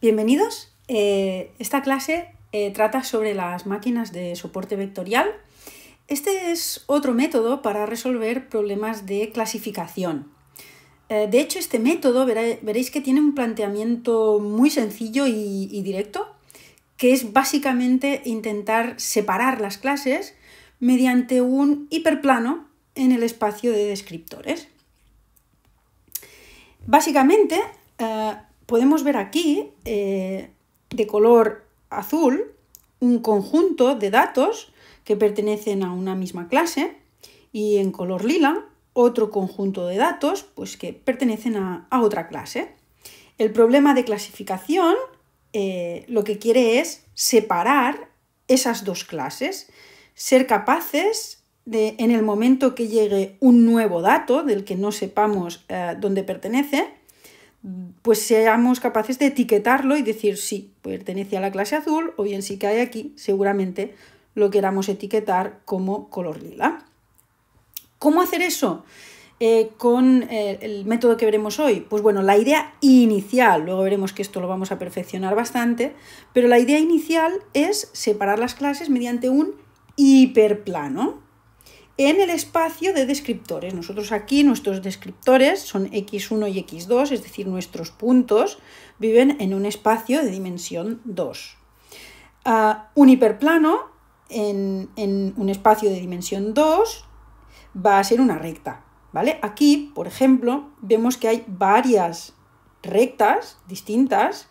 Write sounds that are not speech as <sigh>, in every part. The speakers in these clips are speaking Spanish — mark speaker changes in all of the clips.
Speaker 1: Bienvenidos. Eh, esta clase eh, trata sobre las máquinas de soporte vectorial. Este es otro método para resolver problemas de clasificación. Eh, de hecho, este método veréis que tiene un planteamiento muy sencillo y, directo, que es básicamente intentar separar las clases mediante un hiperplano en el espacio de descriptores. Básicamente, podemos ver aquí eh, de color azul un conjunto de datos que pertenecen a una misma clase y en color lila otro conjunto de datos pues, que pertenecen a, otra clase. El problema de clasificación eh, lo que quiere es separar esas dos clases, ser capaces de, en el momento que llegue un nuevo dato del que no sepamos eh, dónde pertenece, pues seamos capaces de etiquetarlo y decir sí, pertenece a la clase azul o bien sí que hay aquí, seguramente lo queramos etiquetar como color lila. ¿Cómo hacer eso? Eh, con eh, el método que veremos hoy? Pues bueno, la idea inicial, luego veremos que esto lo vamos a perfeccionar bastante, pero la idea inicial es separar las clases mediante un hiperplano en el espacio de descriptores. Nosotros aquí, nuestros descriptores son x1 y x2, es decir, nuestros puntos viven en un espacio de dimensión 2. Ah, un hiperplano en, un espacio de dimensión 2 va a ser una recta. ¿vale? Aquí, por ejemplo, vemos que hay varias rectas distintas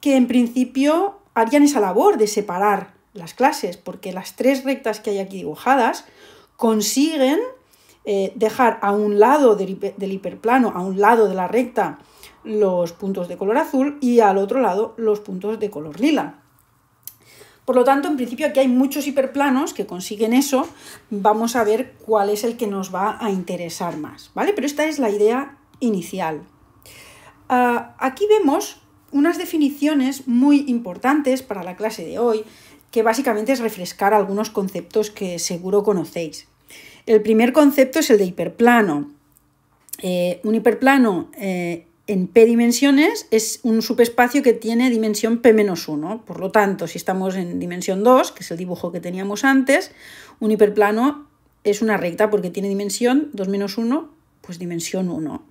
Speaker 1: que en principio harían esa labor de separar las clases, porque las tres rectas que hay aquí dibujadas consiguen eh, dejar a un lado del, hiperplano, a un lado de la recta, los puntos de color azul y al otro lado los puntos de color lila. Por lo tanto, en principio aquí hay muchos hiperplanos que consiguen eso. Vamos a ver cuál es el que nos va a interesar más, ¿vale? Pero esta es la idea inicial. Ah, aquí vemos unas definiciones muy importantes para la clase de hoy, que básicamente es refrescar algunos conceptos que seguro conocéis. El primer concepto es el de hiperplano. Eh, un hiperplano eh, en P dimensiones es un subespacio que tiene dimensión P-1. Por lo tanto, si estamos en dimensión 2, que es el dibujo que teníamos antes, un hiperplano es una recta porque tiene dimensión 2-1, pues dimensión 1.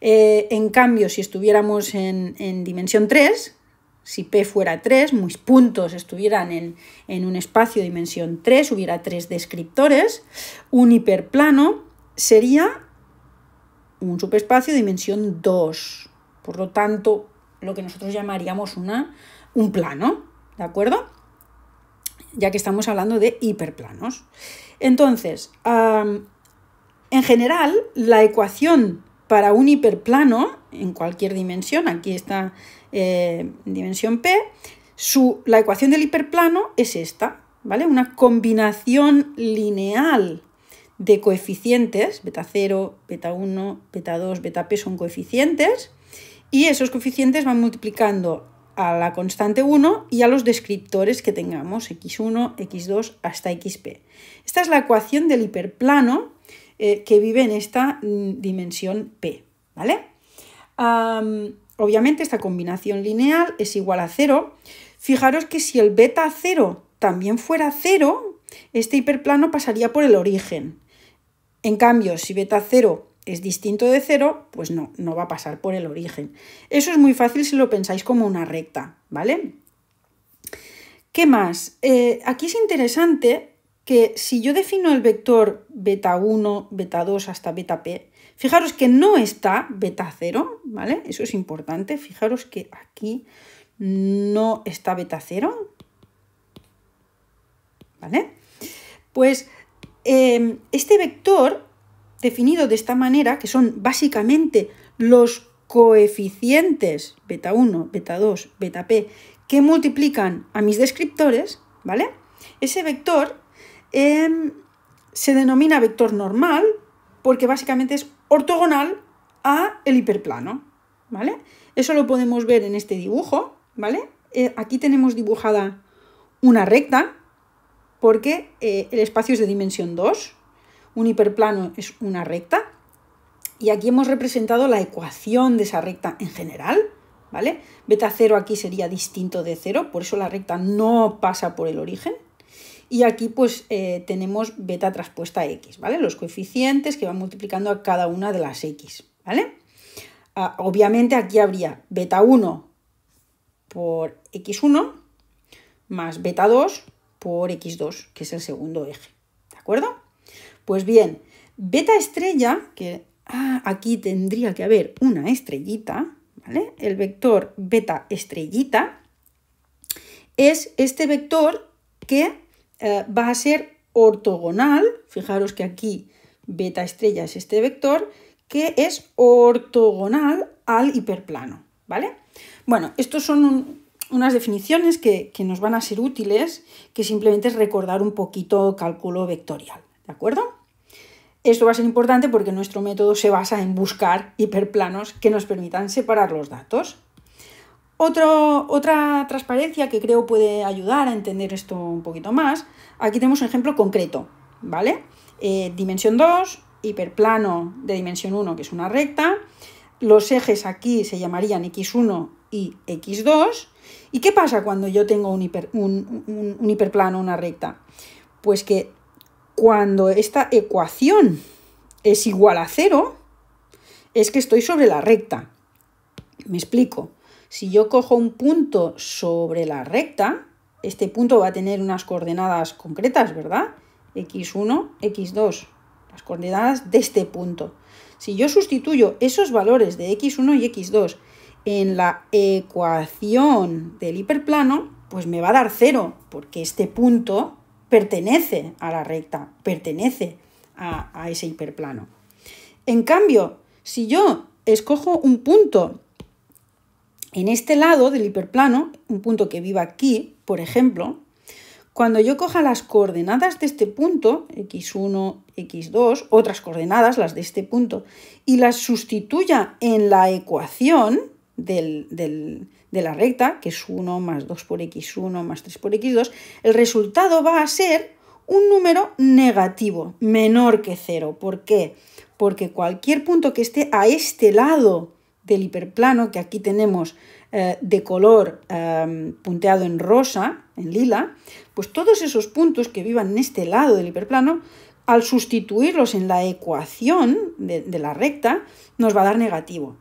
Speaker 1: Eh, en cambio, si estuviéramos en, en dimensión 3, si P fuera 3, mis puntos estuvieran en, un espacio de dimensión 3, hubiera 3 descriptores, un hiperplano sería un subespacio dimensión 2. Por lo tanto, lo que nosotros llamaríamos una, un plano, ¿de acuerdo? Ya que estamos hablando de hiperplanos. Entonces, en general, la ecuación para un hiperplano en cualquier dimensión, aquí está eh, dimensión P, la ecuación del hiperplano es esta, ¿vale? Una combinación lineal de coeficientes, beta 0, beta 1, beta 2, beta p son coeficientes, y esos coeficientes van multiplicando a la constante 1 y a los descriptores que tengamos, x1, x2 hasta xp. Esta es la ecuación del hiperplano eh, que vive en esta mm, dimensión P, ¿vale? obviamente esta combinación lineal es igual a cero. Fijaros que si el beta 0 también fuera cero, este hiperplano pasaría por el origen. En cambio, si beta 0 es distinto de 0, pues no, no va a pasar por el origen. Eso es muy fácil si lo pensáis como una recta, ¿vale? ¿Qué más? Eh, aquí es interesante que si yo defino el vector beta 1, beta 2 hasta beta p, fijaros que no está beta 0, ¿vale? Eso es importante, fijaros que aquí no está beta 0, ¿vale? Pues em, este vector definido de esta manera, que son básicamente los coeficientes beta 1, beta 2, beta p, que multiplican a mis descriptores, ¿vale? Ese vector Em, se denomina vector normal porque básicamente es ortogonal a el hiperplano, ¿vale? Eso lo podemos ver en este dibujo, ¿vale? Eh, aquí tenemos dibujada una recta porque eh, el espacio es de dimensión 2, un hiperplano es una recta y aquí hemos representado la ecuación de esa recta en general, ¿vale? Beta 0 aquí sería distinto de 0, por eso la recta no pasa por el origen, y aquí pues eh, tenemos beta traspuesta x, ¿vale? Los coeficientes que van multiplicando a cada una de las x, ¿vale? Ah, obviamente aquí habría beta 1 por x1 más beta 2 por x2, que es el segundo eje, ¿de acuerdo? Pues bien, beta estrella, que ah, aquí tendría que haber una estrellita, ¿vale? El vector beta estrellita es este vector que eh, va a ser ortogonal, fijaros que aquí beta estrella es este vector, que es ortogonal al hiperplano, ¿vale? Bueno, estos son unas definiciones que, que, nos van a ser útiles, que simplemente es recordar un poquito cálculo vectorial, ¿de acuerdo? Esto va a ser importante porque nuestro método se basa en buscar hiperplanos que nos permitan separar los datos otra transparencia que creo puede ayudar a entender esto un poquito más, aquí tenemos un ejemplo concreto, ¿vale? Eh, dimensión 2, hiperplano de dimensión 1, que es una recta, los ejes aquí se llamarían x1 y x2, ¿y qué pasa cuando yo tengo un, hiper, hiperplano, una recta? Pues que cuando esta ecuación es igual a cero, es que estoy sobre la recta. Me explico. Si yo cojo un punto sobre la recta, este punto va a tener unas coordenadas concretas, ¿verdad? x1, x2, las coordenadas de este punto. Si yo sustituyo esos valores de x1 y x2 en la ecuación del hiperplano, pues me va a dar cero, porque este punto pertenece a la recta, pertenece a, a ese hiperplano. En cambio, si yo escojo un punto en este lado del hiperplano, un punto que viva aquí, por ejemplo, cuando yo coja las coordenadas de este punto, x1, x2, otras coordenadas, las de este punto, y las sustituya en la ecuación de la recta, que es 1 más 2 por x1 más 3 por x2, el resultado va a ser un número negativo, menor que 0. ¿Por qué? Porque cualquier punto que esté a este lado del hiperplano que aquí tenemos eh, de color eh, punteado en rosa, en lila, pues todos esos puntos que vivan en este lado del hiperplano, al sustituirlos en la ecuación de, la recta, nos va a dar negativo.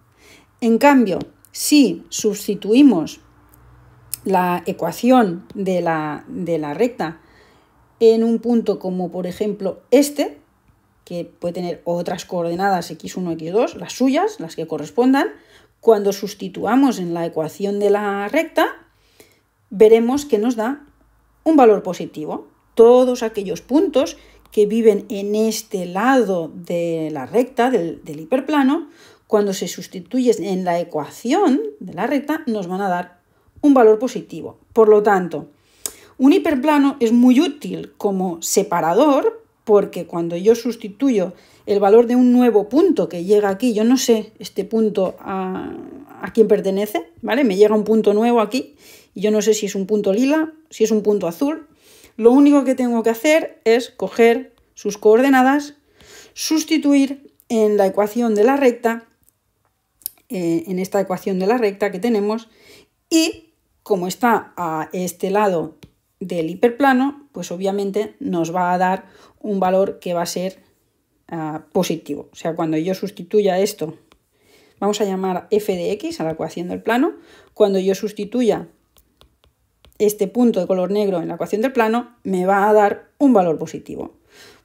Speaker 1: En cambio, si sustituimos la ecuación de la recta en un punto como por ejemplo este, que puede tener otras coordenadas x1, x2, las suyas, las que correspondan, cuando sustituamos en la ecuación de la recta, veremos que nos da un valor positivo. Todos aquellos puntos que viven en este lado de la recta, del, hiperplano, cuando se sustituyen en la ecuación de la recta, nos van a dar un valor positivo. Por lo tanto, un hiperplano es muy útil como separador porque cuando yo sustituyo el valor de un nuevo punto que llega aquí, yo no sé este punto a, quién pertenece, ¿vale? Me llega un punto nuevo aquí y yo no sé si es un punto lila, si es un punto azul. Lo único que tengo que hacer es coger sus coordenadas, sustituir en la ecuación de la recta, eh, en esta ecuación de la recta que tenemos, y como está a este lado del hiperplano, pues obviamente nos va a dar un valor que va a ser ah, positivo. O sea, cuando yo sustituya esto, vamos a llamar f de x a la ecuación del plano, cuando yo sustituya este punto de color negro en la ecuación del plano, me va a dar un valor positivo.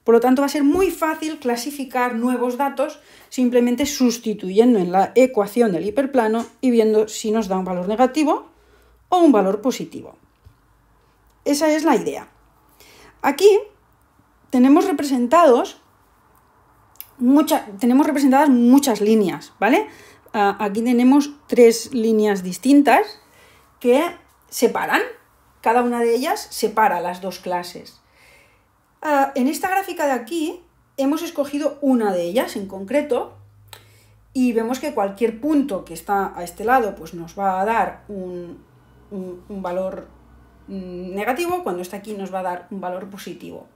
Speaker 1: Por lo tanto, va a ser muy fácil clasificar nuevos datos simplemente sustituyendo en la ecuación del hiperplano y viendo si nos da un valor negativo o un valor positivo. Esa es la idea. Aquí tenemos representados tenemos representadas muchas líneas, ¿vale? aquí tenemos tres líneas distintas que separan, cada una de ellas separa las dos clases. en esta gráfica de aquí hemos escogido una de ellas en concreto y vemos que cualquier punto que está a este lado pues nos va a dar un valor mm, negativo, cuando está aquí nos va a dar un valor positivo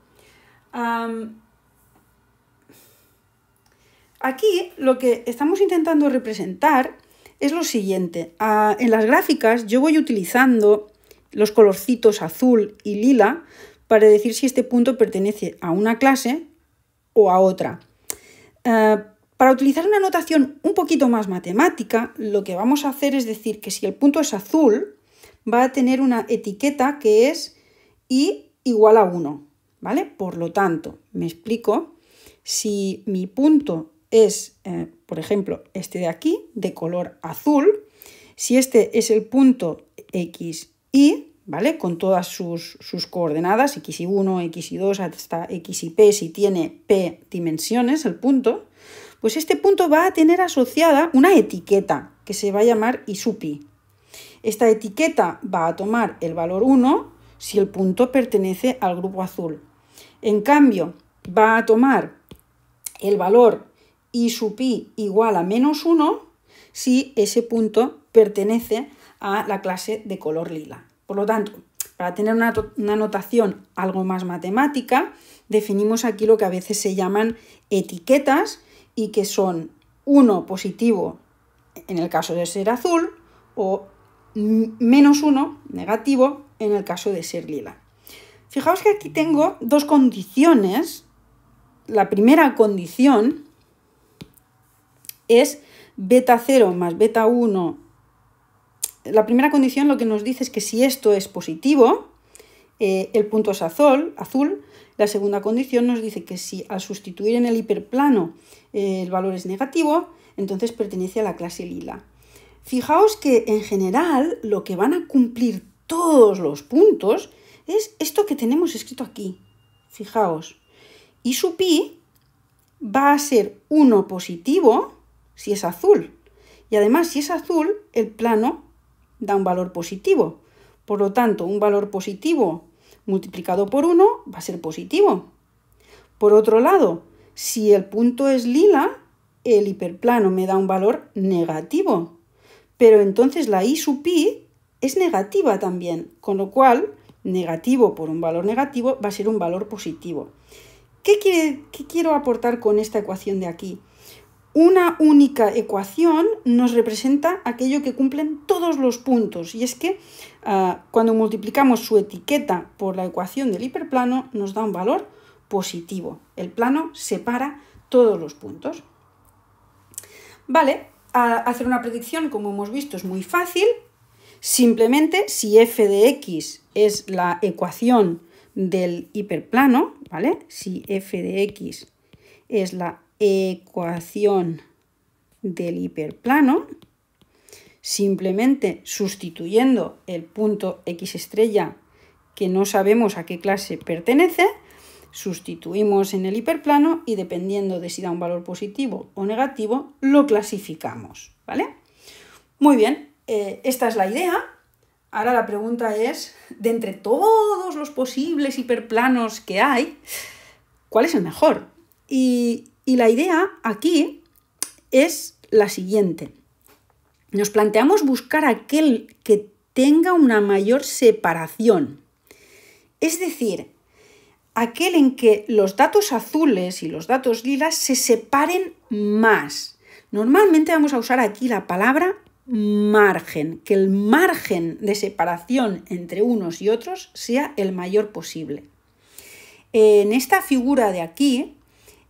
Speaker 1: aquí lo que estamos intentando representar es lo siguiente. Ah, en las gráficas yo voy utilizando los colorcitos azul y lila para decir si este punto pertenece a una clase o a otra. Ah, para utilizar una notación un poquito más matemática, lo que vamos a hacer es decir que si el punto es azul, va a tener una etiqueta que es i igual a 1. ¿vale? Por lo tanto, me explico, si mi punto es, eh, por ejemplo, este de aquí, de color azul, si este es el punto x, y, ¿vale? Con todas sus, coordenadas, x y 1, x y 2, hasta x y p, si tiene p dimensiones el punto, pues este punto va a tener asociada una etiqueta que se va a llamar isupi. Esta etiqueta va a tomar el valor 1 si el punto pertenece al grupo azul en cambio, va a tomar el valor y sub pi igual a menos 1 si ese punto pertenece a la clase de color lila. Por lo tanto, para tener una, una notación algo más matemática, definimos aquí lo que a veces se llaman etiquetas y que son 1 positivo en el caso de ser azul o menos 1 negativo en el caso de ser lila. Fijaos que aquí tengo dos condiciones. La primera condición es beta 0 más beta 1. La primera condición lo que nos dice es que si esto es positivo, eh, el punto es azul, azul. La segunda condición nos dice que si al sustituir en el hiperplano eh, el valor es negativo, entonces pertenece a la clase lila. Fijaos que en general lo que van a cumplir todos los puntos es esto que tenemos escrito aquí. Fijaos. Y su pi va a ser 1 positivo si es azul. Y además, si es azul, el plano da un valor positivo. Por lo tanto, un valor positivo multiplicado por 1 va a ser positivo. Por otro lado, si el punto es lila, el hiperplano me da un valor negativo. Pero entonces la i sub pi es negativa también, con lo cual negativo por un valor negativo va a ser un valor positivo. ¿Qué, quiero aportar con esta ecuación de aquí? Una única ecuación nos representa aquello que cumplen todos los puntos y es que ah, cuando multiplicamos su etiqueta por la ecuación del hiperplano nos da un valor positivo. El plano separa todos los puntos. Vale, hacer una predicción como hemos visto es muy fácil, Simplemente si f de x es la ecuación del hiperplano, ¿vale? Si f de x es la ecuación del hiperplano, simplemente sustituyendo el punto x estrella que no sabemos a qué clase pertenece, sustituimos en el hiperplano y dependiendo de si da un valor positivo o negativo, lo clasificamos, ¿vale? Muy bien, eh, esta es la idea. Ahora la pregunta es, de entre todos los posibles hiperplanos que hay, ¿cuál es el mejor? y la idea aquí es la siguiente. Nos planteamos buscar aquel que tenga una mayor separación. Es decir, aquel en que los datos azules y los datos lilas se separen más. Normalmente vamos a usar aquí la palabra margen, que el margen de separación entre unos y otros sea el mayor posible. En esta figura de aquí,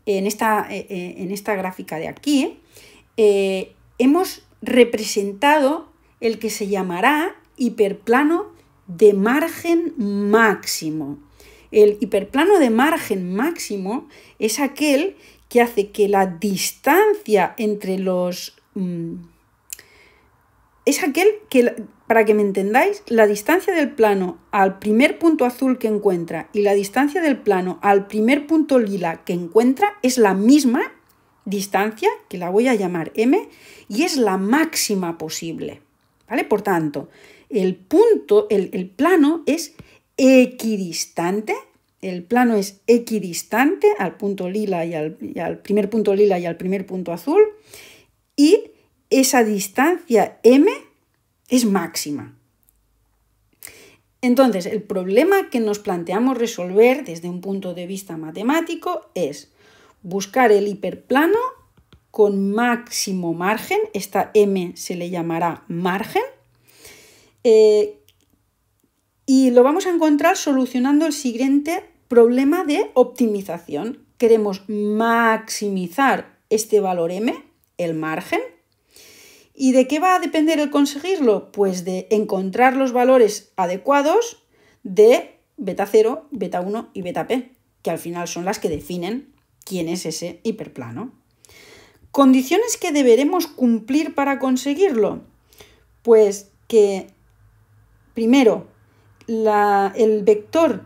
Speaker 1: en esta, eh, en esta gráfica de aquí, eh, hemos representado el que se llamará hiperplano de margen máximo. El hiperplano de margen máximo es aquel que hace que la distancia entre los... Mm, es aquel que, para que me entendáis, la distancia del plano al primer punto azul que encuentra y la distancia del plano al primer punto lila que encuentra es la misma distancia, que la voy a llamar m, y es la máxima posible. ¿Vale? Por tanto, el punto, el, plano es equidistante, el plano es equidistante al punto lila y al, al primer punto lila y al primer punto azul, y esa distancia m es máxima. Entonces, el problema que nos planteamos resolver desde un punto de vista matemático es buscar el hiperplano con máximo margen, esta m se le llamará margen, eh, y lo vamos a encontrar solucionando el siguiente problema de optimización. Queremos maximizar este valor m, el margen, ¿Y de qué va a depender el conseguirlo? Pues de encontrar los valores adecuados de beta 0, beta 1 y beta p, que al final son las que definen quién es ese hiperplano. ¿Condiciones que deberemos cumplir para conseguirlo? Pues que, primero, el vector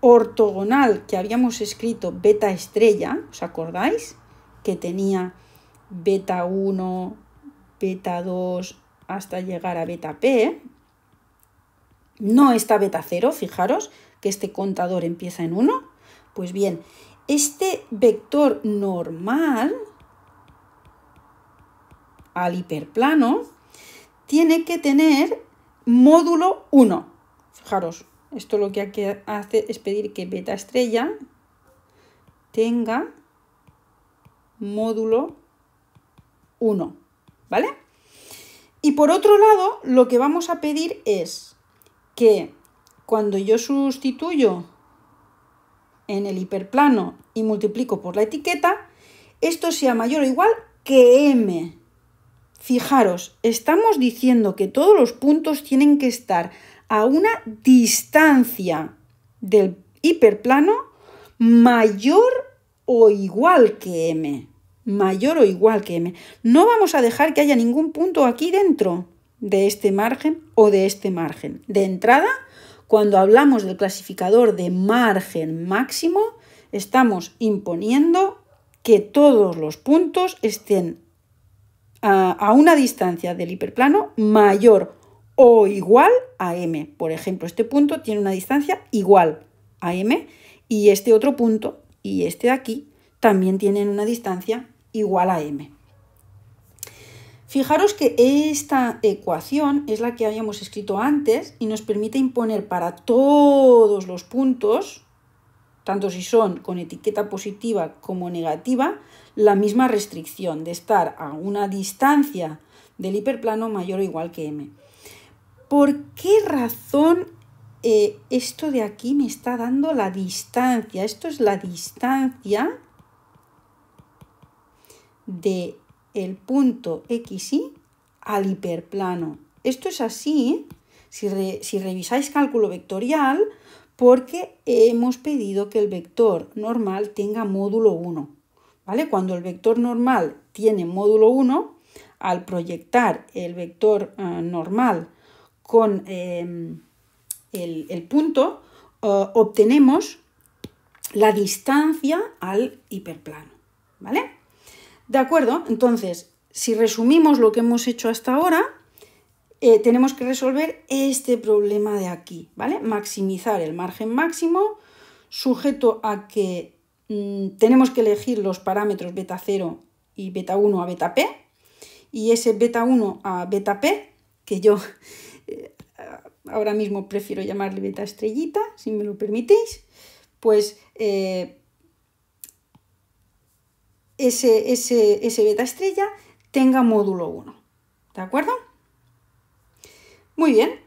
Speaker 1: ortogonal que habíamos escrito beta estrella, ¿os acordáis? Que tenía beta 1, beta 2, hasta llegar a beta P. No está beta 0, fijaros que este contador empieza en 1. Pues bien, este vector normal al hiperplano tiene que tener módulo 1. Fijaros, esto lo que hace es pedir que beta estrella tenga módulo 1. 1, ¿vale? Y por otro lado, lo que vamos a pedir es que cuando yo sustituyo en el hiperplano y multiplico por la etiqueta, esto sea mayor o igual que m. Fijaros, estamos diciendo que todos los puntos tienen que estar a una distancia del hiperplano mayor o igual que m mayor o igual que m. No vamos a dejar que haya ningún punto aquí dentro de este margen o de este margen. De entrada, cuando hablamos del clasificador de margen máximo, estamos imponiendo que todos los puntos estén a, una distancia del hiperplano mayor o igual a m. Por ejemplo, este punto tiene una distancia igual a m y este otro punto y este de aquí también tienen una distancia igual a m. Fijaros que esta ecuación es la que habíamos escrito antes y nos permite imponer para todos los puntos, tanto si son con etiqueta positiva como negativa, la misma restricción de estar a una distancia del hiperplano mayor o igual que m. ¿Por qué razón eh, esto de aquí me está dando la distancia? Esto es la distancia de el punto XY al hiperplano. Esto es así ¿eh? si, revisáis cálculo vectorial porque hemos pedido que el vector normal tenga módulo 1. ¿vale? Cuando el vector normal tiene módulo 1, al proyectar el vector eh, normal con em, el, punto, eh, obtenemos la distancia al hiperplano. ¿Vale? ¿De acuerdo? Entonces, si resumimos lo que hemos hecho hasta ahora, eh, tenemos que resolver este problema de aquí, ¿vale? Maximizar el margen máximo, sujeto a que mm, tenemos que elegir los parámetros beta 0 y beta 1 a beta p, y ese beta 1 a beta p, que yo <laughs> eh, ahora mismo prefiero llamarle beta estrellita, si me lo permitís, pues eh, ese, beta estrella tenga módulo 1. ¿De acuerdo? Muy bien.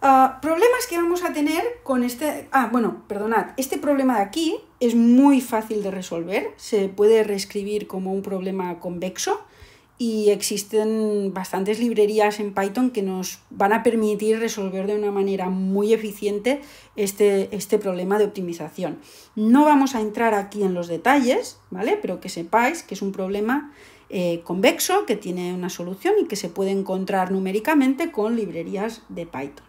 Speaker 1: Ah, problemas que vamos a tener con este... Ah, bueno, perdonad, este problema de aquí es muy fácil de resolver, se puede reescribir como un problema convexo, y existen bastantes librerías en Python que nos van a permitir resolver de una manera muy eficiente este, este problema de optimización. No vamos a entrar aquí en los detalles, ¿vale? Pero que sepáis que es un problema eh, convexo que tiene una solución y que se puede encontrar numéricamente con librerías de Python.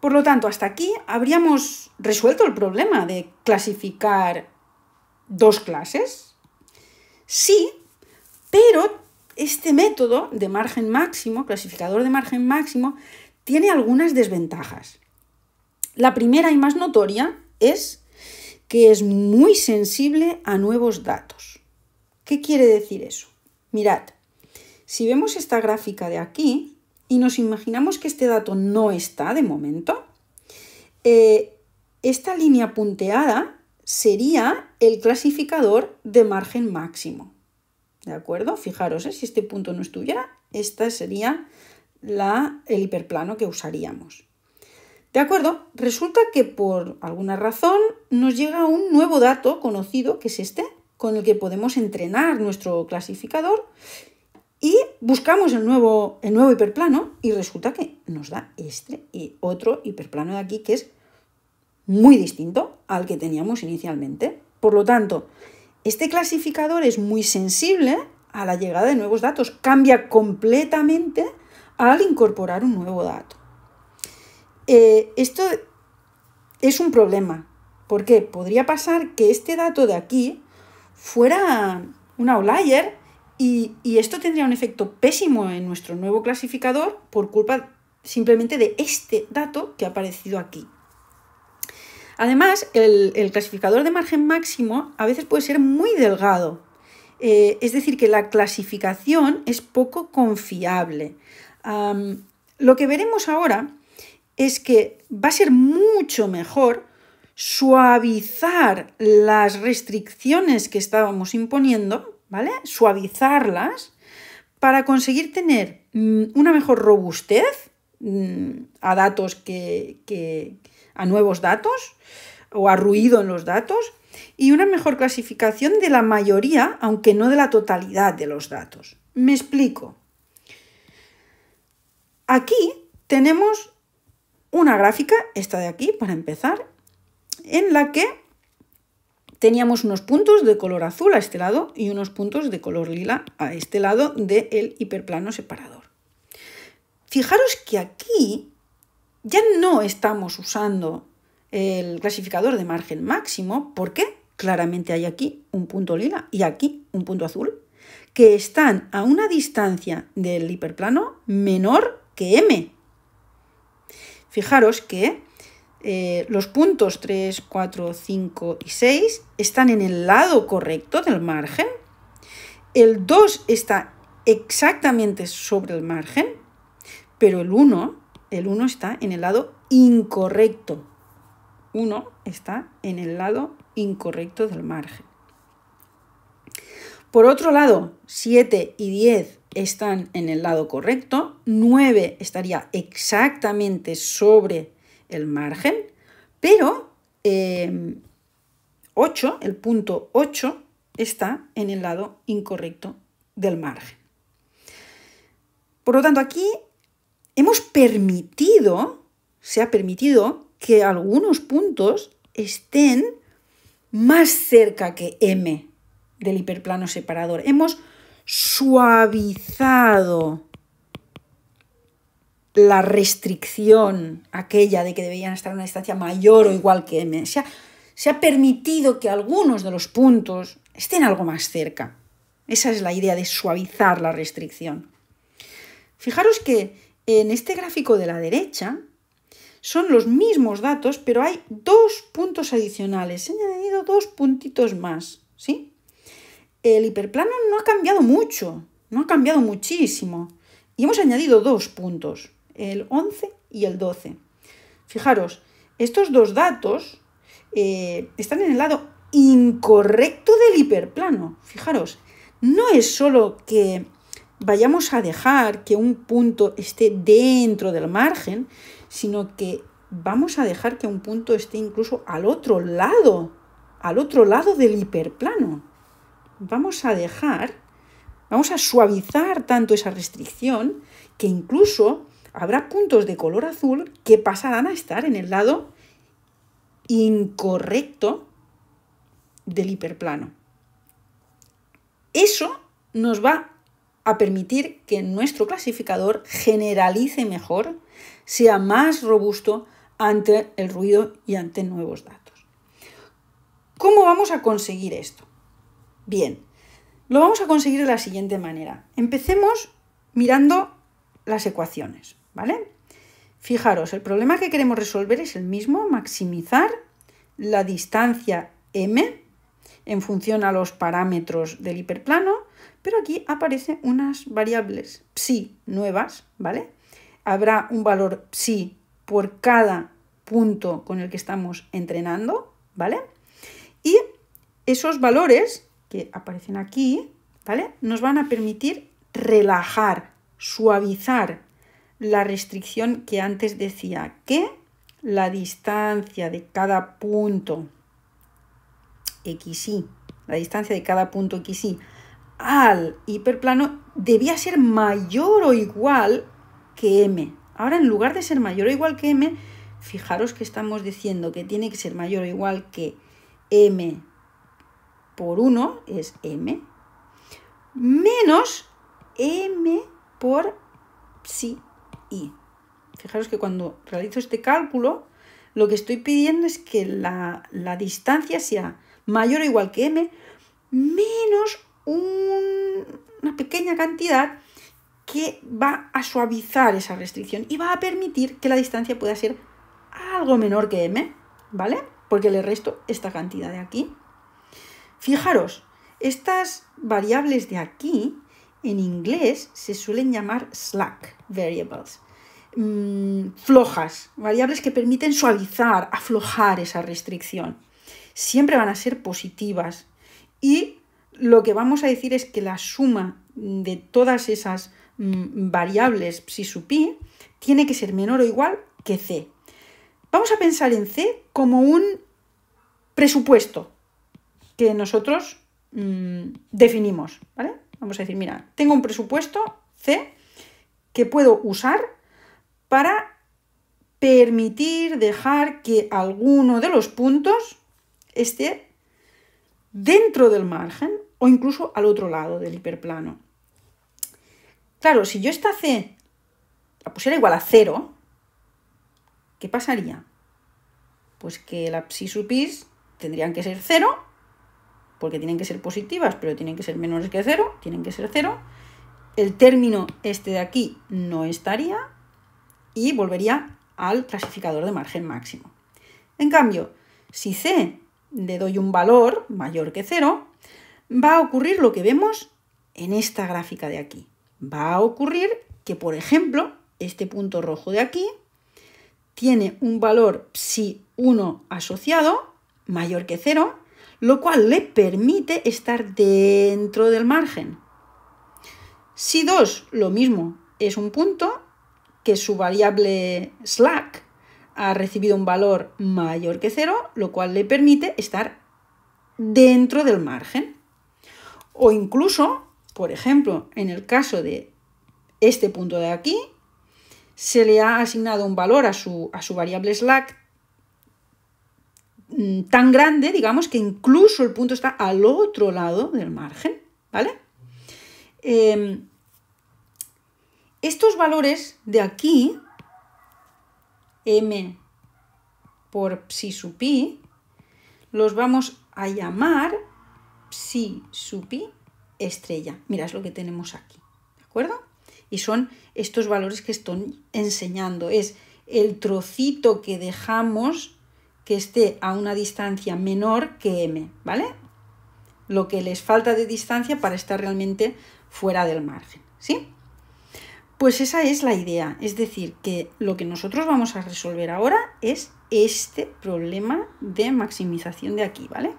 Speaker 1: Por lo tanto, hasta aquí habríamos resuelto el problema de clasificar dos clases. Sí, pero este método de margen máximo, clasificador de margen máximo, tiene algunas desventajas. La primera y más notoria es que es muy sensible a nuevos datos. ¿Qué quiere decir eso? Mirad, si vemos esta gráfica de aquí y nos imaginamos que este dato no está de momento, eh, esta línea punteada sería el clasificador de margen máximo. ¿De acuerdo? Fijaros, ¿eh? si este punto no es tuya, esta sería la, el hiperplano que usaríamos. ¿De acuerdo? Resulta que por alguna razón nos llega un nuevo dato conocido, que es este, con el que podemos entrenar nuestro clasificador y buscamos el nuevo, el nuevo hiperplano y resulta que nos da este y otro hiperplano de aquí que es muy distinto al que teníamos inicialmente. Por lo tanto, este clasificador es muy sensible a la llegada de nuevos datos, cambia completamente al incorporar un nuevo dato. Eh, esto es un problema, porque podría pasar que este dato de aquí fuera un outlier y esto tendría un efecto pésimo en nuestro nuevo clasificador por culpa simplemente de este dato que ha aparecido aquí. Además, el, clasificador de margen máximo a veces puede ser muy delgado, eh, es decir, que la clasificación es poco confiable. lo que veremos ahora es que va a ser mucho mejor suavizar las restricciones que estábamos imponiendo, ¿vale? Suavizarlas para conseguir tener mm, una mejor robustez mm, a datos que, a nuevos datos o a ruido en los datos y una mejor clasificación de la mayoría, aunque no de la totalidad de los datos. Me explico. Aquí tenemos una gráfica, esta de aquí, para empezar, en la que teníamos unos puntos de color azul a este lado y unos puntos de color lila a este lado del hiperplano separador. Fijaros que aquí ya no estamos usando el clasificador de margen máximo porque claramente hay aquí un punto lila y aquí un punto azul que están a una distancia del hiperplano menor que m. Fijaros que eh, los puntos 3, 4, 5 y 6 están en el lado correcto del margen. El 2 está exactamente sobre el margen, pero el 1 el 1 está en el lado incorrecto. 1 está en el lado incorrecto del margen. Por otro lado, 7 y 10 están en el lado correcto, 9 estaría exactamente sobre el margen, pero 8, em, el punto 8, está en el lado incorrecto del margen. Por lo tanto, aquí hemos permitido, se ha permitido que algunos puntos estén más cerca que M del hiperplano separador. Hemos suavizado la restricción aquella de que debían estar a una distancia mayor o igual que M. Se ha, se ha permitido que algunos de los puntos estén algo más cerca. Esa es la idea de suavizar la restricción. Fijaros que en este gráfico de la derecha son los mismos datos, pero hay dos puntos adicionales. He añadido dos puntitos más, ¿sí? El hiperplano no ha cambiado mucho, no ha cambiado muchísimo. Y hemos añadido dos puntos, el 11 y el 12. Fijaros, estos dos datos eh, están en el lado incorrecto del hiperplano. Fijaros, no es solo que vayamos a dejar que un punto esté dentro del margen, sino que vamos a dejar que un punto esté incluso al otro lado, al otro lado del hiperplano. Vamos a dejar, vamos a suavizar tanto esa restricción que incluso habrá puntos de color azul que pasarán a estar en el lado incorrecto del hiperplano. Eso nos va a permitir que nuestro clasificador generalice mejor, sea más robusto ante el ruido y ante nuevos datos. ¿Cómo vamos a conseguir esto? Bien, lo vamos a conseguir de la siguiente manera. Empecemos mirando las ecuaciones, ¿vale? Fijaros, el problema que queremos resolver es el mismo, maximizar la distancia m en función a los parámetros del hiperplano pero aquí aparecen unas variables psi nuevas, ¿vale? Habrá un valor psi por cada punto con el que estamos entrenando, ¿vale? Y esos valores que aparecen aquí, ¿vale? Nos van a permitir relajar, suavizar la restricción que antes decía que la distancia de cada punto xy, la distancia de cada punto xy al hiperplano debía ser mayor o igual que m. Ahora, en lugar de ser mayor o igual que m, fijaros que estamos diciendo que tiene que ser mayor o igual que m por 1 es m, menos m por psi i. Fijaros que cuando realizo este cálculo, lo que estoy pidiendo es que la, la distancia sea mayor o igual que m menos una pequeña cantidad que va a suavizar esa restricción y va a permitir que la distancia pueda ser algo menor que m, ¿vale? Porque le resto esta cantidad de aquí. Fijaros, estas variables de aquí en inglés se suelen llamar slack variables, mm, flojas, variables que permiten suavizar, aflojar esa restricción. Siempre van a ser positivas y lo que vamos a decir es que la suma de todas esas mm, variables psi sub pi tiene que ser menor o igual que c. Vamos a pensar en c como un presupuesto que nosotros mm, definimos, Vamos a decir, mira, tengo un presupuesto c que puedo usar para permitir dejar que alguno de los puntos esté dentro del margen o incluso al otro lado del hiperplano. Claro, si yo esta C la pusiera igual a cero, ¿qué pasaría? Pues que la psi sub pis tendrían que ser cero, porque tienen que ser positivas, pero tienen que ser menores que cero, tienen que ser cero. El término este de aquí no estaría y volvería al clasificador de margen máximo. En cambio, si C le doy un valor mayor que cero, va a ocurrir lo que vemos en esta gráfica de aquí. Va a ocurrir que, por ejemplo, este punto rojo de aquí tiene un valor psi 1 asociado mayor que 0, lo cual le permite estar dentro del margen. Si 2, lo mismo, es un punto que su variable slack ha recibido un valor mayor que 0, lo cual le permite estar dentro del margen. O incluso, por ejemplo, en el caso de este punto de aquí, se le ha asignado un valor a su, a su variable slack mm, tan grande, digamos, que incluso el punto está al otro lado del margen, ¿vale? Em, estos valores de aquí, m por psi sub pi, los vamos a llamar psi sub pi estrella. es lo que tenemos aquí, ¿de acuerdo? Y son estos valores que estoy enseñando. Es el trocito que dejamos que esté a una distancia menor que m, ¿vale? Lo que les falta de distancia para estar realmente fuera del margen, ¿sí? Pues esa es la idea, es decir, que lo que nosotros vamos a resolver ahora es este problema de maximización de aquí, ¿vale?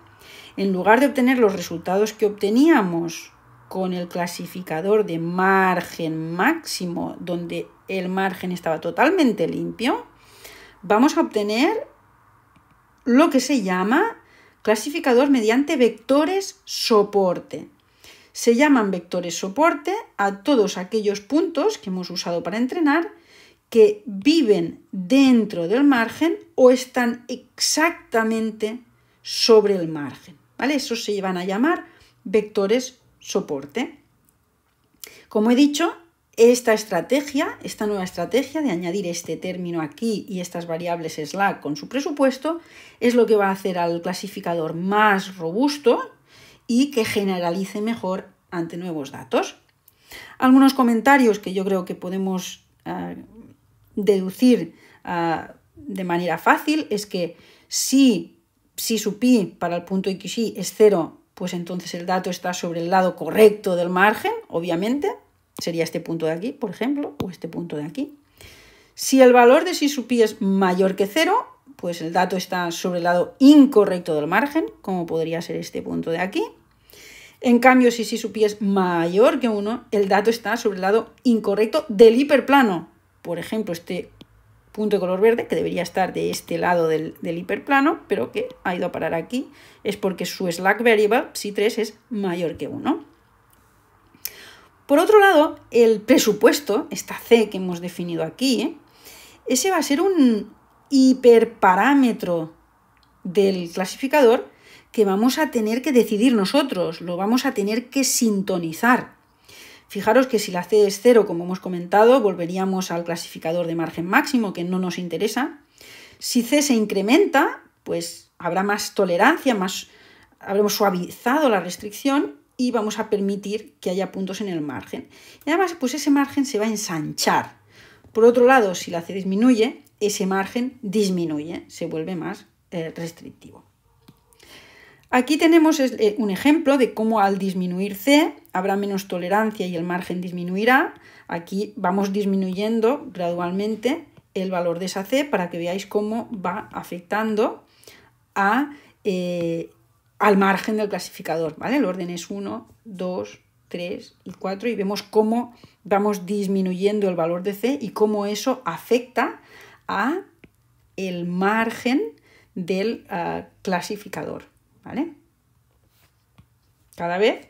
Speaker 1: en lugar de obtener los resultados que obteníamos con el clasificador de margen máximo, donde el margen estaba totalmente limpio, vamos a obtener lo que se llama clasificador mediante vectores soporte. Se llaman vectores soporte a todos aquellos puntos que hemos usado para entrenar que viven dentro del margen o están exactamente sobre el margen. ¿vale? Esos se van a llamar vectores soporte. Como he dicho, esta estrategia, esta nueva estrategia de añadir este término aquí y estas variables Slack con su presupuesto, es lo que va a hacer al clasificador más robusto y que generalice mejor ante nuevos datos. Algunos comentarios que yo creo que podemos eh, deducir eh, de manera fácil es que si si su pi para el punto xy es 0, pues entonces el dato está sobre el lado correcto del margen, obviamente. Sería este punto de aquí, por ejemplo, o este punto de aquí. Si el valor de si su pi es mayor que 0, pues el dato está sobre el lado incorrecto del margen, como podría ser este punto de aquí. En cambio, si si su pi es mayor que 1, el dato está sobre el lado incorrecto del hiperplano. Por ejemplo, este punto de color verde que debería estar de este lado del, hiperplano, pero que ha ido a parar aquí, es porque su slack variable si 3 es mayor que 1. Por otro lado, el presupuesto, esta C que hemos definido aquí, ese va a ser un hiperparámetro del clasificador que vamos a tener que decidir nosotros, lo vamos a tener que sintonizar. Fijaros que si la C es 0, como hemos comentado, volveríamos al clasificador de margen máximo, que no nos interesa. Si C se incrementa, pues habrá más tolerancia, más, habremos suavizado la restricción y vamos a permitir que haya puntos en el margen. Y además, pues ese margen se va a ensanchar. Por otro lado, si la C disminuye, ese margen disminuye, se vuelve más eh, restrictivo. Aquí tenemos eh, un ejemplo de cómo al disminuir C habrá menos tolerancia y el margen disminuirá. Aquí vamos disminuyendo gradualmente el valor de esa C para que veáis cómo va afectando eh, al margen del clasificador. El orden es 1, 2, 3 y 4 y vemos cómo vamos disminuyendo el valor de C y cómo eso afecta a el margen del ah, clasificador. Cada vez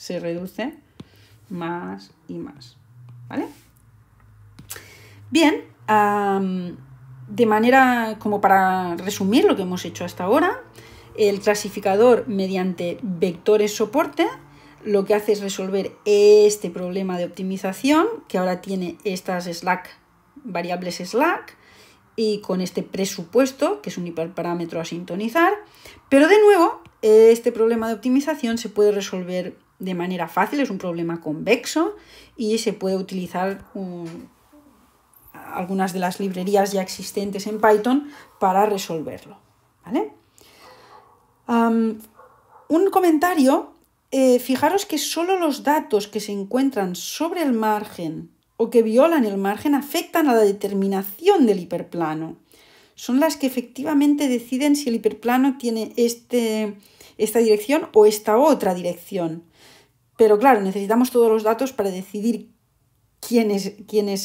Speaker 1: se reduce más y más. ¿Vale? Bien, de manera como para resumir lo que hemos hecho hasta ahora, el clasificador mediante vectores soporte lo que hace es resolver este problema de optimización que ahora tiene estas slack, variables slack, y con este presupuesto, que es un hiperparámetro a sintonizar, pero de nuevo, este problema de optimización se puede resolver de manera fácil, es un problema convexo y se puede utilizar mm, algunas de las librerías ya existentes en Python para resolverlo. ¿vale? un comentario, eh, fijaros que solo los datos que se encuentran sobre el margen o que violan el margen afectan a la determinación del hiperplano. Son las que efectivamente deciden si el hiperplano tiene este, esta dirección o esta otra dirección. Pero claro, necesitamos todos los datos para decidir quiénes,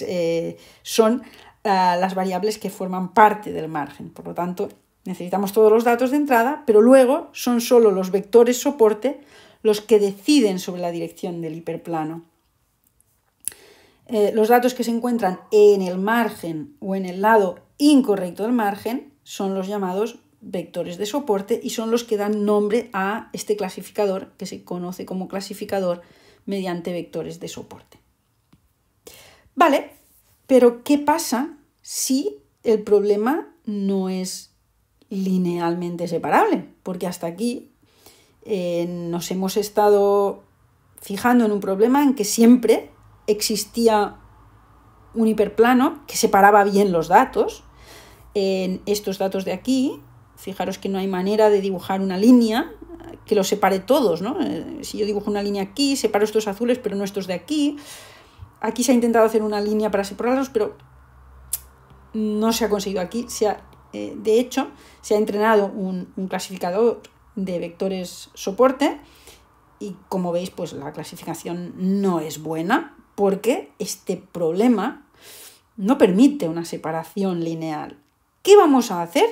Speaker 1: eh, son eh, las variables que forman parte del margen. Por lo tanto, necesitamos todos los datos de entrada, pero luego son solo los vectores soporte los que deciden sobre la dirección del hiperplano. Eh, los datos que se encuentran en el margen o en el lado incorrecto del margen son los llamados vectores de soporte y son los que dan nombre a este clasificador que se conoce como clasificador mediante vectores de soporte. Vale, pero ¿qué pasa si el problema no es linealmente separable? Porque hasta aquí eh, nos hemos estado fijando en un problema en que siempre existía un hiperplano que separaba bien los datos. En estos datos de aquí Fijaros que no hay manera de dibujar una línea que los separe todos, ¿no? Eh, si yo dibujo una línea aquí, separo estos azules, pero no estos de aquí. Aquí se ha intentado hacer una línea para separarlos, pero no se ha conseguido. Aquí eh, de hecho, se ha entrenado un, clasificador de vectores soporte y como veis, pues la clasificación no es buena porque este problema no permite una separación lineal. ¿Qué vamos a hacer?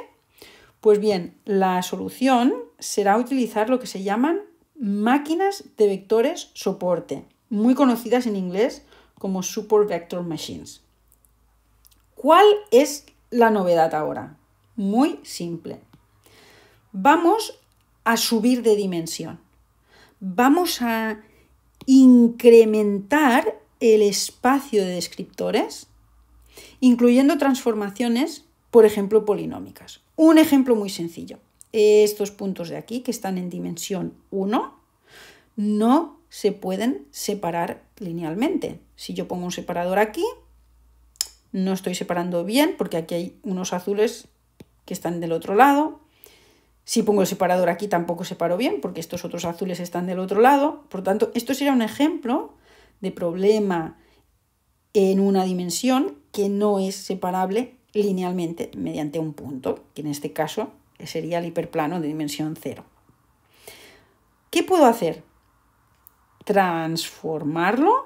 Speaker 1: Pues bien, la solución será utilizar lo que se llaman máquinas de vectores soporte, muy conocidas en inglés como Support Vector Machines. ¿Cuál es la novedad ahora? Muy simple. Vamos a subir de dimensión. Vamos a incrementar el espacio de descriptores, incluyendo transformaciones, por ejemplo, polinómicas. Un ejemplo muy sencillo. Estos puntos de aquí, que están en dimensión 1, no se pueden separar linealmente. Si yo pongo un separador aquí, no estoy separando bien porque aquí hay unos azules que están del otro lado. Si pongo el separador aquí tampoco separo bien porque estos otros azules están del otro lado. Por tanto, esto sería un ejemplo de problema en una dimensión que no es separable linealmente mediante un punto, que en este caso sería el hiperplano de dimensión 0. ¿Qué puedo hacer? Transformarlo,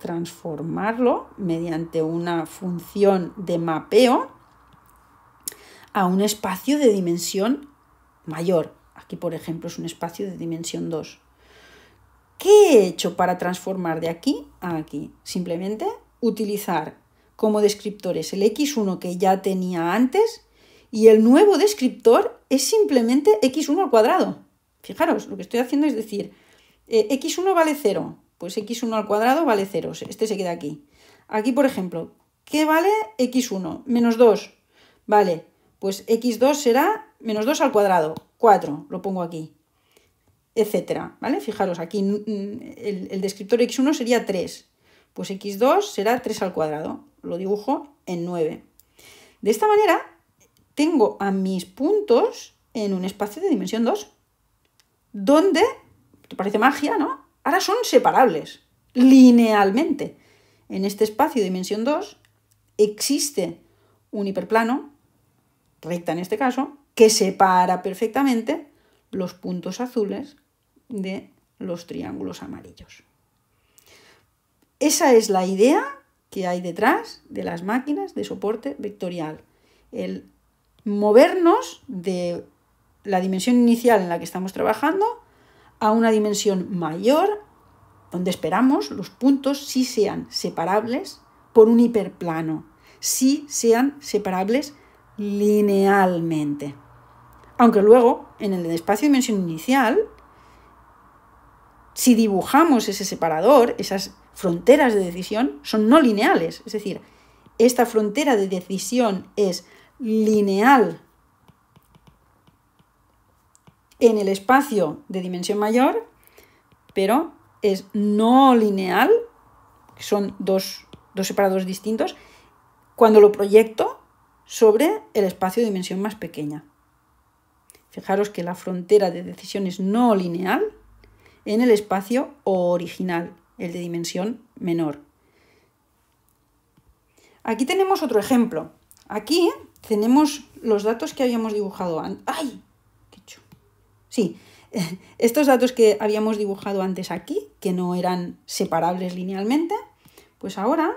Speaker 1: transformarlo mediante una función de mapeo a un espacio de dimensión mayor. Aquí, por ejemplo, es un espacio de dimensión 2. ¿Qué he hecho para transformar de aquí a aquí? Simplemente utilizar como descriptores, el x1 que ya tenía antes y el nuevo descriptor es simplemente x1 al cuadrado. Fijaros, lo que estoy haciendo es decir, eh, x1 vale 0, pues x1 al cuadrado vale 0, este se queda aquí. Aquí, por ejemplo, ¿qué vale x1? Menos 2. Vale, pues x2 será menos 2 al cuadrado, 4, lo pongo aquí, etcétera, ¿vale? Fijaros, aquí mm, el, el descriptor x1 sería 3, pues x2 será 3 al cuadrado. Lo dibujo en 9. De esta manera tengo a mis puntos en un espacio de dimensión 2, donde, te parece magia, ¿no? Ahora son separables, linealmente. En este espacio de dimensión 2 existe un hiperplano, recta en este caso, que separa perfectamente los puntos azules de los triángulos amarillos. Esa es la idea que hay detrás de las máquinas de soporte vectorial. El movernos de la dimensión inicial en la que estamos trabajando a una dimensión mayor, donde esperamos los puntos sí sean separables por un hiperplano, sí sean separables linealmente. Aunque luego, en el espacio de dimensión inicial, si dibujamos ese separador, esas fronteras de decisión son no lineales. Es decir, esta frontera de decisión es lineal en el espacio de dimensión mayor, pero es no lineal, son dos, separados distintos, cuando lo proyecto sobre el espacio de dimensión más pequeña. Fijaros que la frontera de decisión es no lineal en el espacio original, el de dimensión menor. Aquí tenemos otro ejemplo. Aquí tenemos los datos que habíamos dibujado antes. ¡Ay! ¡Qué Sí, <laughs> estos datos que habíamos dibujado antes aquí, que no eran separables linealmente, pues ahora...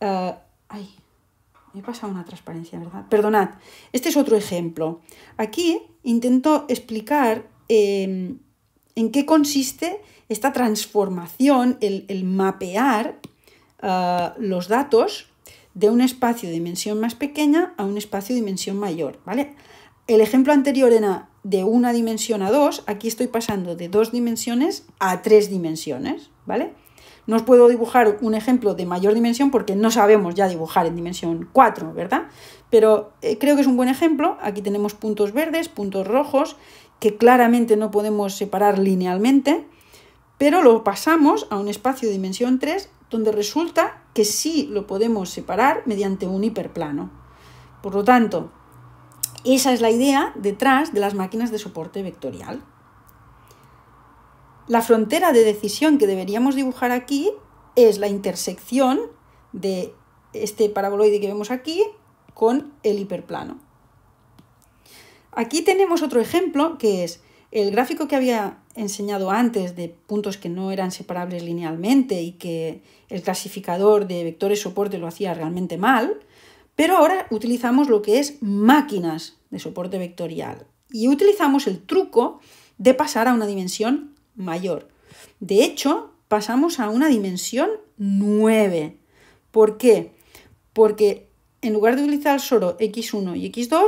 Speaker 1: Eh, ¡Ay! Me he pasado una transparencia, ¿verdad? Perdonad, este es otro ejemplo. Aquí intento explicar em, en qué consiste esta transformación, el, mapear eh, los datos de un espacio de dimensión más pequeña a un espacio de dimensión mayor. ¿vale? El ejemplo anterior era de una dimensión a dos, aquí estoy pasando de dos dimensiones a tres dimensiones. ¿vale? No os puedo dibujar un ejemplo de mayor dimensión porque no sabemos ya dibujar en dimensión 4, ¿verdad? Pero eh, creo que es un buen ejemplo. Aquí tenemos puntos verdes, puntos rojos que claramente no podemos separar linealmente, pero lo pasamos a un espacio de dimensión 3 donde resulta que sí lo podemos separar mediante un hiperplano. Por lo tanto, esa es la idea detrás de las máquinas de soporte vectorial. La frontera de decisión que deberíamos dibujar aquí es la intersección de este paraboloide que vemos aquí con el hiperplano. Aquí tenemos otro ejemplo que es el gráfico que había enseñado antes de puntos que no eran separables linealmente y que el clasificador de vectores soporte lo hacía realmente mal, pero ahora utilizamos lo que es máquinas de soporte vectorial y utilizamos el truco de pasar a una dimensión mayor. De hecho, pasamos a una dimensión 9. ¿Por qué? Porque en lugar de utilizar solo x1 y x2,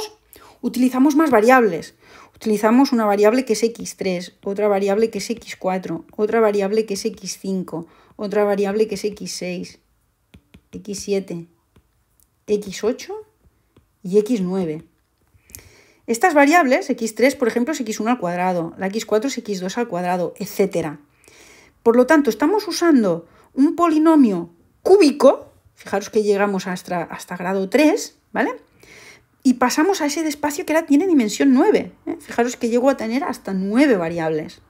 Speaker 1: utilizamos más variables. Utilizamos una variable que es x3, otra variable que es x4, otra variable que es x5, otra variable que es x6, x7, x8 y x9. Estas variables, x3 por ejemplo es x1 al cuadrado, la x4 es x2 al cuadrado, etc. Por lo tanto, estamos usando un polinomio cúbico, fijaros que llegamos hasta, grado 3, ¿vale? Y pasamos a ese espacio que ahora tiene dimensión 9. ¿eh? Fijaros que llego a tener hasta 9 variables.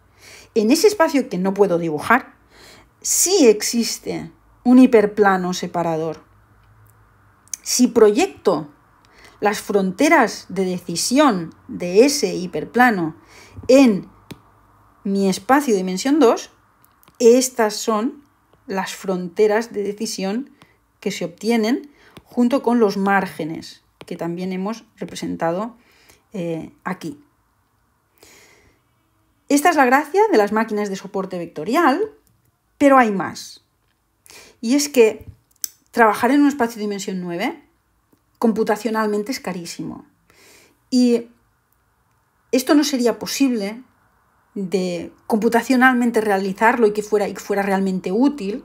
Speaker 1: En ese espacio que no puedo dibujar, sí existe un hiperplano separador. Si proyecto las fronteras de decisión de ese hiperplano en mi espacio dimensión 2, estas son las fronteras de decisión que se obtienen junto con los márgenes que también hemos representado eh, aquí. Esta es la gracia de las máquinas de soporte vectorial, pero hay más. Y es que trabajar en un espacio de dimensión 9 computacionalmente es carísimo. Y esto no sería posible de computacionalmente realizarlo y que fuera, y que fuera realmente útil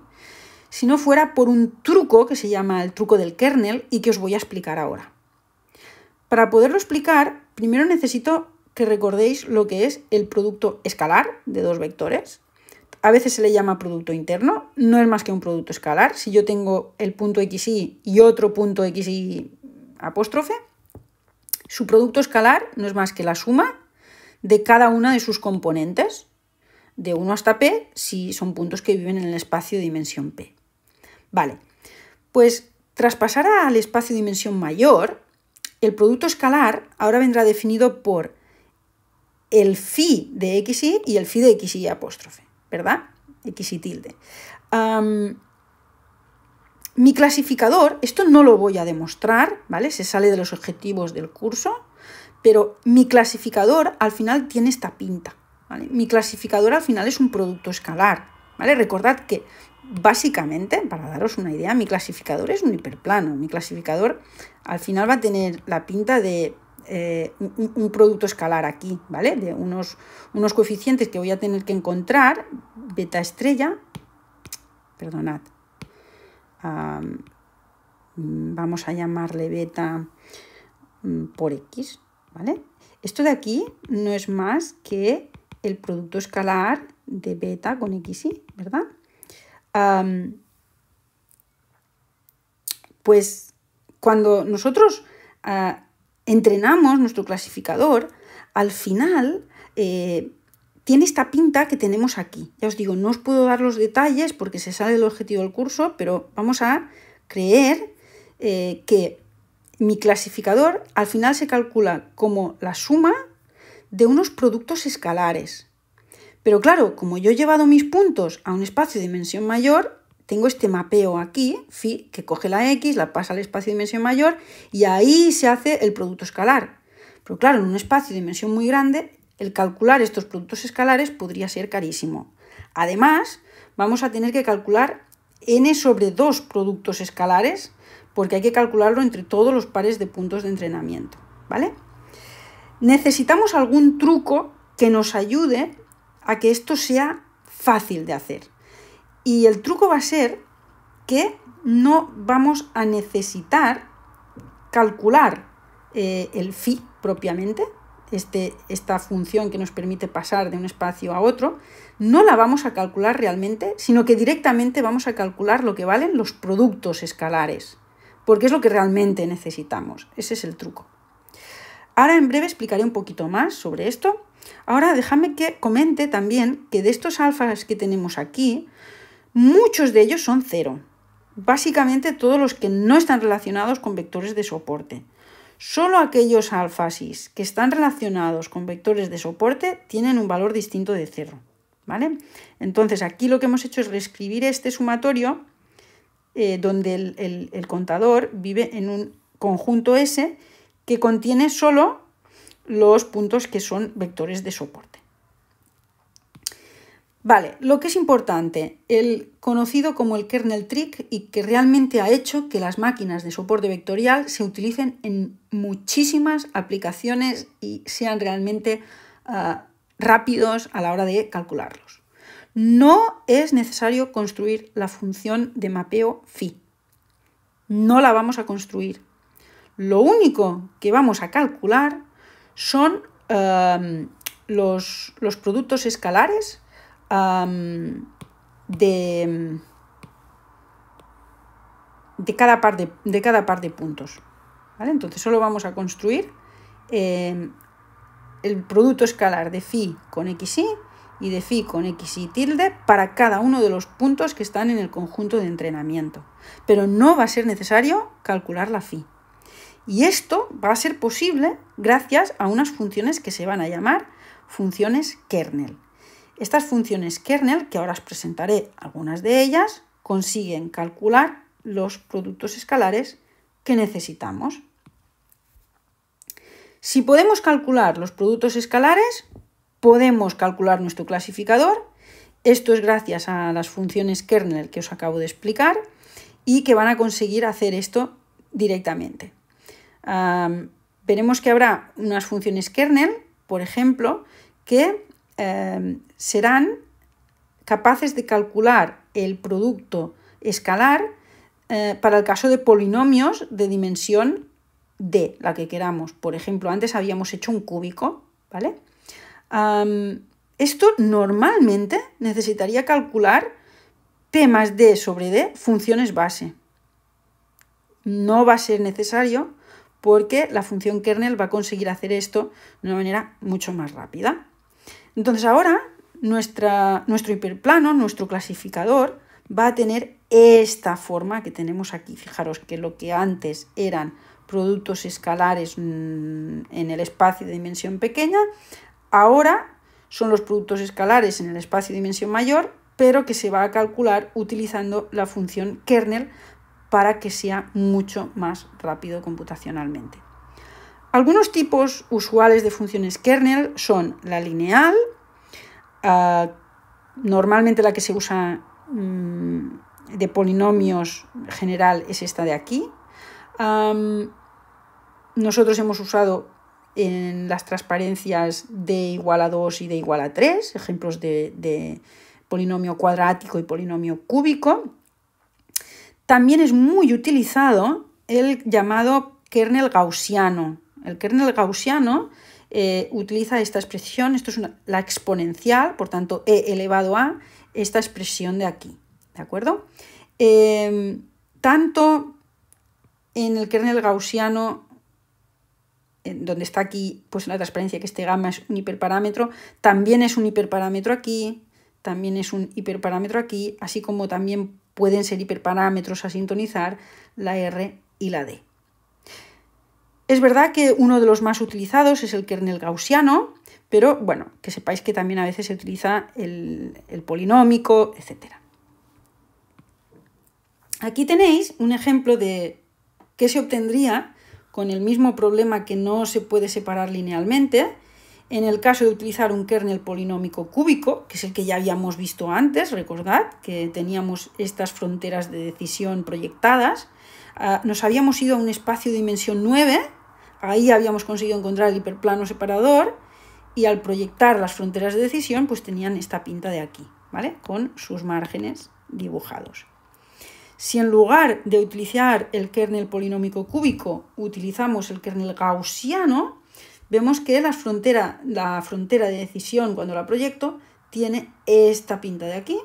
Speaker 1: si no fuera por un truco que se llama el truco del kernel y que os voy a explicar ahora. Para poderlo explicar, primero necesito que recordéis lo que es el producto escalar de dos vectores. A veces se le llama producto interno, no es más que un producto escalar. Si yo tengo el punto xy y otro punto xy apóstrofe, su producto escalar no es más que la suma de cada una de sus componentes, de 1 hasta p, si son puntos que viven en el espacio de dimensión p. Vale, pues tras pasar al espacio de dimensión mayor, el producto escalar ahora vendrá definido por el phi de xy y el phi de xy apóstrofe, ¿verdad? xy tilde. mi clasificador, esto no lo voy a demostrar, ¿vale? Se sale de los objetivos del curso, pero mi clasificador al final tiene esta pinta, Mi clasificador al final es un producto escalar, ¿vale? Recordad que Básicamente, para daros una idea, mi clasificador es un hiperplano. Mi clasificador al final va a tener la pinta de eh, un, producto escalar aquí, ¿vale? De unos, unos coeficientes que voy a tener que encontrar, beta estrella, perdonad, vamos a llamarle beta mm, por X, ¿vale? Esto de aquí no es más que el producto escalar de beta con x y, ¿verdad? pues cuando nosotros ah, entrenamos nuestro clasificador, al final eh, tiene esta pinta que tenemos aquí. Ya os digo, no os puedo dar los detalles porque se sale del objetivo del curso, pero vamos a creer eh, que mi clasificador al final se calcula como la suma de unos productos escalares. Pero claro, como yo he llevado mis puntos a un espacio de dimensión mayor, tengo este mapeo aquí, phi, que coge la x, la pasa al espacio de dimensión mayor y ahí se hace el producto escalar. Pero claro, en un espacio de dimensión muy grande, el calcular estos productos escalares podría ser carísimo. Además, vamos a tener que calcular n sobre dos productos escalares, porque hay que calcularlo entre todos los pares de puntos de entrenamiento, ¿vale? Necesitamos algún truco que nos ayude a que esto sea fácil de hacer. Y el truco va a ser que no vamos a necesitar calcular eh, el phi propiamente, este, esta función que nos permite pasar de un espacio a otro, no la vamos a calcular realmente, sino que directamente vamos a calcular lo que valen los productos escalares, porque es lo que realmente necesitamos. Ese es el truco. Ahora en breve explicaré un poquito más sobre esto, Ahora déjame que comente también que de estos alfas que tenemos aquí, muchos de ellos son cero. Básicamente todos los que no están relacionados con vectores de soporte. Solo aquellos alfasis que están relacionados con vectores de soporte tienen un valor distinto de cero. ¿vale? Entonces aquí lo que hemos hecho es reescribir este sumatorio eh, donde el contador vive en un conjunto S que contiene solo los puntos que son vectores de soporte. Vale, lo que es importante, el conocido como el kernel trick y que realmente ha hecho que las máquinas de soporte vectorial se utilicen en muchísimas aplicaciones y sean realmente ah, rápidos a la hora de calcularlos. No es necesario construir la función de mapeo phi. No la vamos a construir. Lo único que vamos a calcular son um, los, productos escalares um, de, de, cada par de, cada de puntos. Entonces solo vamos a construir eh, el producto escalar de phi con xy y de phi con xy tilde para cada uno de los puntos que están en el conjunto de entrenamiento. Pero no va a ser necesario calcular la phi. Y esto va a ser posible gracias a unas funciones que se van a llamar funciones kernel. Estas funciones kernel, que ahora os presentaré algunas de ellas, consiguen calcular los productos escalares que necesitamos. Si podemos calcular los productos escalares, podemos calcular nuestro clasificador. Esto es gracias a las funciones kernel que os acabo de explicar y que van a conseguir hacer esto directamente veremos que habrá unas funciones kernel, por ejemplo, que em, serán capaces de calcular el producto escalar eh, para el caso de polinomios de dimensión d, la que queramos. Por ejemplo, antes habíamos hecho un cúbico, ¿vale? esto normalmente necesitaría calcular p más d sobre d funciones base. No va a ser necesario porque la función kernel va a conseguir hacer esto de una manera mucho más rápida. Entonces ahora nuestra, nuestro hiperplano, nuestro clasificador, va a tener esta forma que tenemos aquí. Fijaros que lo que antes eran productos escalares mm, en el espacio de dimensión pequeña, ahora son los productos escalares en el espacio de dimensión mayor, pero que se va a calcular utilizando la función kernel para que sea mucho más rápido computacionalmente. Algunos tipos usuales de funciones kernel son la lineal, ah, normalmente la que se usa mm, de polinomios general es esta de aquí. nosotros hemos usado en las transparencias de igual a 2 y de igual a 3, ejemplos de, de polinomio cuadrático y polinomio cúbico. También es muy utilizado el llamado kernel gaussiano. El kernel gaussiano eh, utiliza esta expresión, esto es la exponencial, por tanto e elevado a esta expresión de aquí, ¿de acuerdo? Em, tanto en el kernel gaussiano, donde está aquí pues la transparencia que este gamma es un hiperparámetro, también es un hiperparámetro aquí, también es un hiperparámetro aquí, así como también pueden ser hiperparámetros a sintonizar, la R y la D. Es verdad que uno de los más utilizados es el kernel gaussiano, pero bueno, que sepáis que también a veces se utiliza el, el polinómico, etc. Aquí tenéis un ejemplo de qué se obtendría con el mismo problema que no se puede separar linealmente, en el caso de utilizar un kernel polinómico cúbico, que es el que ya habíamos visto antes, recordad que teníamos estas fronteras de decisión proyectadas, ah, nos habíamos ido a un espacio de dimensión 9, ahí habíamos conseguido encontrar el hiperplano separador y al proyectar las fronteras de decisión pues tenían esta pinta de aquí, ¿vale? Con sus márgenes dibujados. Si en lugar de utilizar el kernel polinómico cúbico utilizamos el kernel gaussiano, vemos que la frontera, la frontera de decisión cuando la proyecto tiene esta pinta de aquí.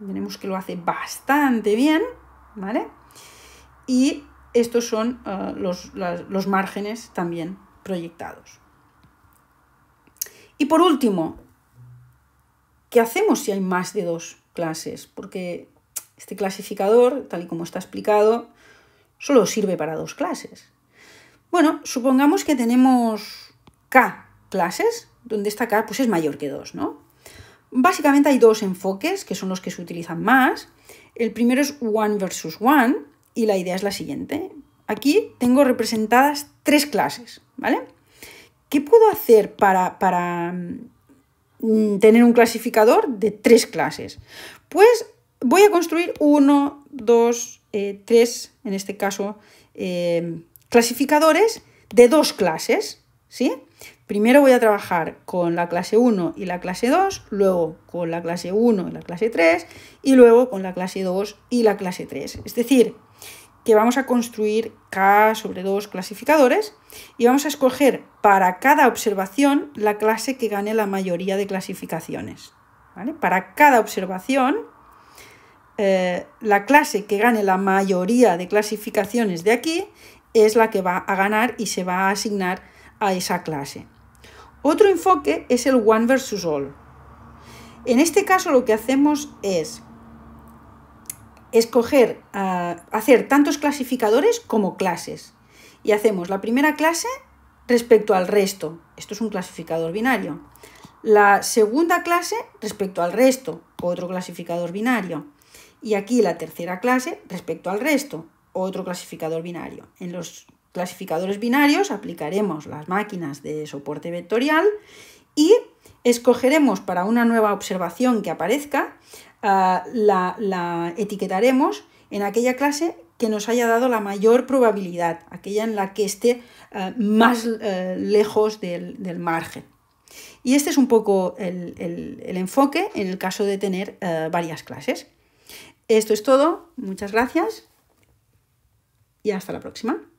Speaker 1: Veremos que lo hace bastante bien, ¿vale? Y estos son eh, los, los márgenes también proyectados. Y por último, ¿qué hacemos si hay más de dos clases? Porque este clasificador, tal y como está explicado, solo sirve para dos clases. Bueno, supongamos que tenemos K clases, donde esta K pues, es mayor que 2, ¿no? Básicamente hay dos enfoques que son los que se utilizan más. El primero es one versus one y la idea es la siguiente. Aquí tengo representadas tres clases, ¿vale? ¿Qué puedo hacer para, para mm, tener un clasificador de tres clases? Pues voy a construir uno, dos, eh, tres, en este caso, eh, clasificadores de dos clases, ¿sí? Primero voy a trabajar con la clase 1 y la clase 2, luego con la clase 1 y la clase 3, y luego con la clase 2 y la clase 3. Es decir, que vamos a construir K sobre dos clasificadores y vamos a escoger para cada observación la clase que gane la mayoría de clasificaciones. Para cada observación, eh, la clase que gane la mayoría de clasificaciones de aquí es la que va a ganar y se va a asignar a esa clase. Otro enfoque es el one versus all. En este caso lo que hacemos es escoger, ah, hacer tantos clasificadores como clases. Y hacemos la primera clase respecto al resto. Esto es un clasificador binario. La segunda clase respecto al resto, otro clasificador binario. Y aquí la tercera clase respecto al resto, otro clasificador binario. En los clasificadores binarios aplicaremos las máquinas de soporte vectorial y escogeremos para una nueva observación que aparezca, ah, la, etiquetaremos en aquella clase que nos haya dado la mayor probabilidad, aquella en la que esté ah, más eh, lejos del, margen. Y este es un poco el, enfoque en el caso de tener eh, varias clases. Esto es todo, muchas gracias y hasta la próxima.